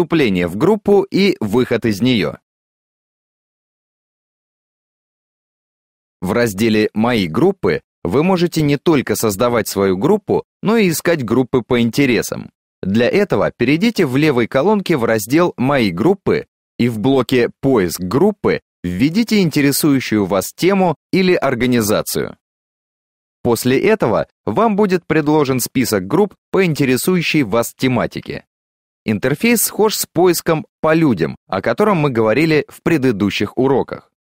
вступление в группу и выход из нее. В разделе «Мои группы» вы можете не только создавать свою группу, но и искать группы по интересам. Для этого перейдите в левой колонке в раздел «Мои группы» и в блоке «Поиск группы» введите интересующую вас тему или организацию. После этого вам будет предложен список групп по интересующей вас тематике. Интерфейс схож с поиском по людям, о котором мы говорили в предыдущих уроках.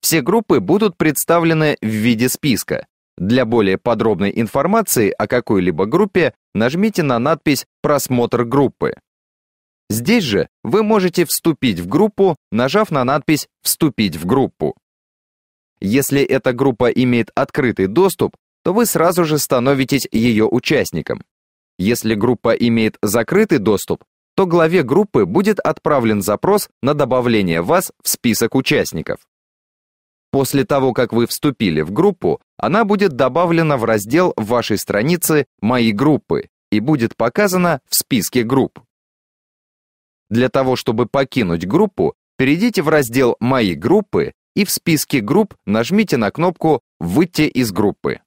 Все группы будут представлены в виде списка. Для более подробной информации о какой-либо группе нажмите на надпись «Просмотр группы». Здесь же вы можете вступить в группу, нажав на надпись «Вступить в группу». Если эта группа имеет открытый доступ, то вы сразу же становитесь ее участником. Если группа имеет закрытый доступ, то главе группы будет отправлен запрос на добавление вас в список участников. После того, как вы вступили в группу, она будет добавлена в раздел вашей страницы «Мои группы» и будет показана в списке групп. Для того, чтобы покинуть группу, перейдите в раздел «Мои группы» и в списке групп нажмите на кнопку «Выйти из группы».